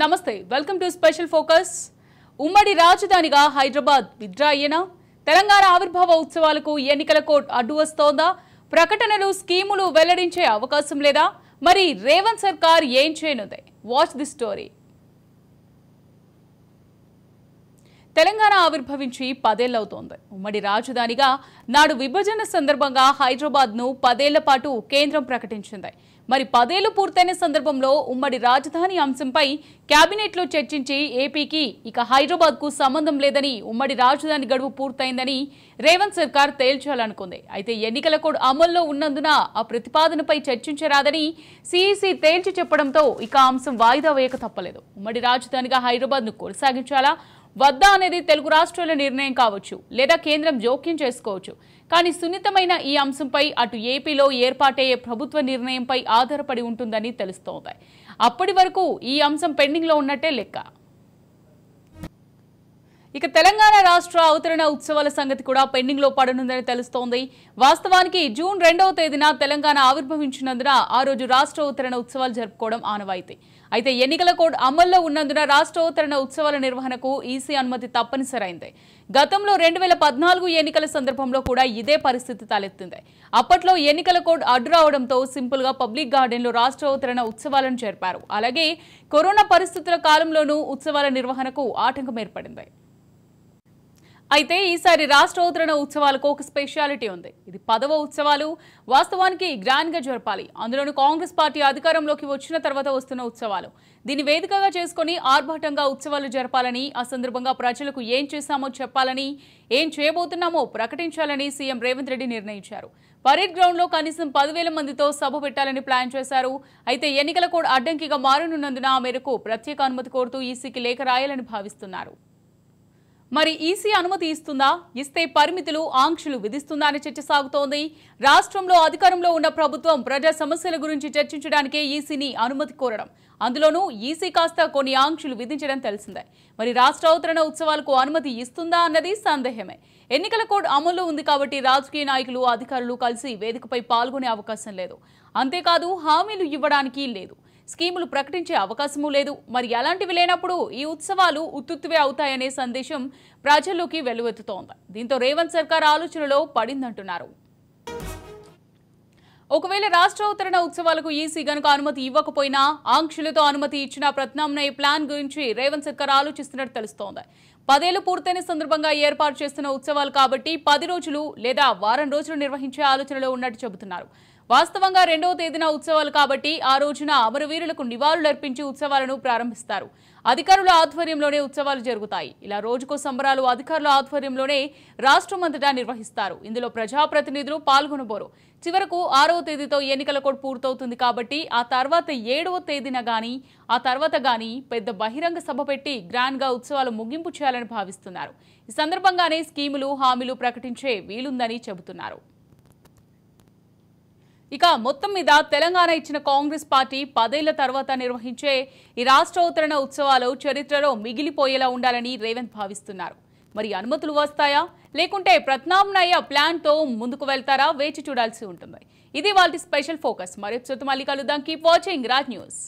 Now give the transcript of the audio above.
నమస్తే welcome to special focus ఉమ్మడి రాజధానిగా హైదరాబాద్ విద్రా అయ్యేనా తెలంగాణ ఆవిర్భావ ఉత్సవాలకు ఎన్నికల కోడ్ అడ్డు వస్తోందా ప్రకటనలు స్కీములు వెల్లడించే అవకాశం లేదా మరి రేవంత్ సర్కార్ ఏం చేయనుదే వాచ్ ది స్టోరీ తెలంగాణ ఆవిర్భవించి పదేళ్లవుతోంది ఉమ్మడి రాజధానిగా నాడు విభజన సందర్భంగా హైదరాబాద్ను పదేళ్ల పాటు కేంద్రం ప్రకటించింది మరి పదేళ్లు పూర్తయిన సందర్భంలో ఉమ్మడి రాజధాని అంశంపై కేబినెట్లో చర్చించి ఏపీకి ఇక హైదరాబాద్కు సంబంధం లేదని ఉమ్మడి రాజధాని గడువు పూర్తయిందని రేవంత్ సర్కార్ తేల్చాలనుకుంది అయితే ఎన్నికల కోడ్ అమల్లో ఉన్నందున ఆ ప్రతిపాదనపై చర్చించరాదని సీఈసీ తేల్చి చెప్పడంతో ఇక అంశం వాయిదా వేయక తప్పలేదు ఉమ్మడి రాజధానిగా హైదరాబాద్ను కొనసాగించాలా వద్దా అనేది తెలుగు రాష్ట్రాల నిర్ణయం కావచ్చు లేదా కేంద్రం జోక్యం చేసుకోవచ్చు కానీ సున్నితమైన ఈ అంశంపై అటు ఏపీలో ఏర్పాటయ్యే ప్రభుత్వ నిర్ణయంపై ఆధారపడి ఉంటుందని తెలుస్తోంది అప్పటి వరకు ఈ అంశం పెండింగ్లో ఉన్నట్టే లెక్క ఇక తెలంగాణ రాష్ట్ర అవతరణ ఉత్సవాల సంగతి కూడా పెండింగ్ లో పడనుందని తెలుస్తోంది వాస్తవానికి జూన్ రెండవ తేదీన తెలంగాణ ఆవిర్భవించినందున ఆ రోజు రాష్ట్ర ఉత్తరణ ఉత్సవాలు జరుపుకోవడం ఆనవాయితీ అయితే ఎన్నికల కోడ్ అమల్లో ఉన్నందున రాష్ట్రోత్తరణ ఉత్సవాల నిర్వహణకు ఈసీ అనుమతి తప్పనిసరైంది గతంలో రెండు వేల పద్నాలుగు ఎన్నికల సందర్భంలో కూడా ఇదే పరిస్థితి తలెత్తింది అప్పట్లో ఎన్నికల కోడ్ అడ్డు రావడంతో సింపుల్ గా పబ్లిక్ రాష్ట్ర రాష్ట్రోత్తరణ ఉత్సవాలను జరిపారు అలాగే కరోనా పరిస్థితుల కాలంలోనూ ఉత్సవాల నిర్వహణకు ఆటంకం ఏర్పడింది అయితే ఈసారి రాష్ట్రోత్తరణ ఉత్సవాలకు ఒక స్పెషాలిటీ ఉంది ఇది పదవ ఉత్సవాలు వాస్తవానికి గ్రాండ్గా జరపాలి అందులోనూ కాంగ్రెస్ పార్టీ అధికారంలోకి వచ్చిన తర్వాత వస్తున్న ఉత్సవాలు దీన్ని వేదికగా చేసుకుని ఆర్భాటంగా ఉత్సవాలు జరపాలని ఆ సందర్భంగా ప్రజలకు ఏం చేశామో చెప్పాలని ఏం చేయబోతున్నామో ప్రకటించాలని సీఎం రేవంత్ రెడ్డి నిర్ణయించారు పరేడ్ గ్రౌండ్లో కనీసం పదివేల మందితో సభ పెట్టాలని ప్లాన్ చేశారు అయితే ఎన్నికల కోడ్ అడ్డంకిగా మారనున్నందున ఆ మేరకు ప్రత్యేక అనుమతి కోరుతూ ఈసీకి లేఖ రాయాలని భావిస్తున్నారు మరి ఈసీ అనుమతి ఇస్తుందా ఇస్తే పరిమితులు ఆంక్షలు విధిస్తుందా అని చర్చ సాగుతోంది రాష్ట్రంలో అధికారంలో ఉన్న ప్రభుత్వం ప్రజా సమస్యల గురించి చర్చించడానికే ఈసీని అనుమతి కోరడం అందులోనూ ఈసీ కాస్త కొన్ని ఆంక్షలు విధించడం తెలిసిందే మరి రాష్ట్ర అవతరణ ఉత్సవాలకు అనుమతి ఇస్తుందా అన్నది సందేహమే ఎన్నికల కోడ్ అమలు ఉంది కాబట్టి రాజకీయ నాయకులు అధికారులు కలిసి వేదికపై పాల్గొనే అవకాశం లేదు అంతేకాదు హామీలు ఇవ్వడానికి లేదు స్కీములు ప్రకటించే అవకాశమూ లేదు మరి అలాంటివి లేనప్పుడు ఈ ఉత్సవాలు ఉత్తుత్తువే అవుతాయనే సందేశం ప్రజల్లోకి వెల్లువెత్తుతోంది దీంతో రేవంత్ సర్కార్ ఆలోచనలో పడిందంటున్నారు ఒకవేళ రాష్ట్ర అవతరణ ఉత్సవాలకు ఈసీ గనుక అనుమతి ఇవ్వకపోయినా ఆంక్షలతో అనుమతి ఇచ్చిన ప్రత్యామ్నాయ ప్లాన్ గురించి రేవంత్ సర్కార్ ఆలోచిస్తున్నట్టు తెలుస్తోంది పదేళ్లు పూర్తయిన సందర్భంగా ఏర్పాటు చేస్తున్న ఉత్సవాలు కాబట్టి పది రోజులు లేదా వారం రోజులు నిర్వహించే ఆలోచనలో ఉన్నట్టు చెబుతున్నారు వాస్తవంగా రెండవ తేదీన ఉత్సవాలు కాబట్టి ఆ రోజున అమరవీరులకు నివాళులర్పించి ఉత్సవాలను ప్రారంభిస్తారు అధికారుల ఆధ్వర్యంలోనే ఉత్సవాలు జరుగుతాయి ఇలా రోజుకో సంబరాలు అధికారుల ఆధ్వర్యంలోనే రాష్ట్రమంతటా నిర్వహిస్తారు ఇందులో ప్రజాప్రతినిధులు పాల్గొనబోరు చివరకు ఆరవ తేదీతో ఎన్నికల కోడ్ పూర్తవుతుంది కాబట్టి ఆ తర్వాత ఏడవ తేదీన గాని ఆ తర్వాత గాని పెద్ద బహిరంగ సభ పెట్టి గ్రాండ్గా ఉత్సవాలు ముగింపు చేయాలని భావిస్తున్నారు ఈ సందర్భంగానే స్కీములు హామీలు ప్రకటించే వీలుందని చెబుతున్నారు ఇక మొత్తం మీద తెలంగాణ ఇచ్చిన కాంగ్రెస్ పార్టీ పదేళ్ల తర్వాత నిర్వహించే ఈ రాష్ట్రోత్తరణ ఉత్సవాలు చరిత్రలో మిగిలిపోయేలా ఉండాలని రేవంత్ భావిస్తున్నారు మరి అనుమతులు వస్తాయా లేకుంటే ప్రత్నామ్నాయ ప్లాన్తో ముందుకు వెళ్తారా వేచి చూడాల్సి ఉంటుంది ఇది వాళ్ళ స్పెషల్ ఫోకస్ మరి మళ్ళీ కలుద్దాం కీప్ వాచింగ్ రాజ్ న్యూస్